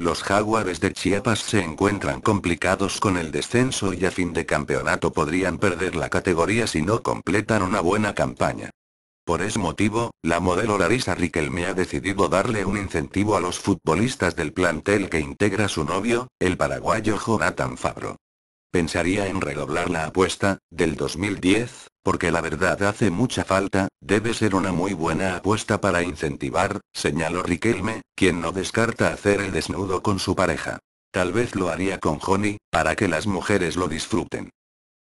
Los Jaguares de Chiapas se encuentran complicados con el descenso y a fin de campeonato podrían perder la categoría si no completan una buena campaña. Por ese motivo, la modelo Larisa Riquelme ha decidido darle un incentivo a los futbolistas del plantel que integra su novio, el paraguayo Jonathan Fabro. Pensaría en redoblar la apuesta, del 2010, porque la verdad hace mucha falta, debe ser una muy buena apuesta para incentivar, señaló Riquelme, quien no descarta hacer el desnudo con su pareja. Tal vez lo haría con Johnny, para que las mujeres lo disfruten.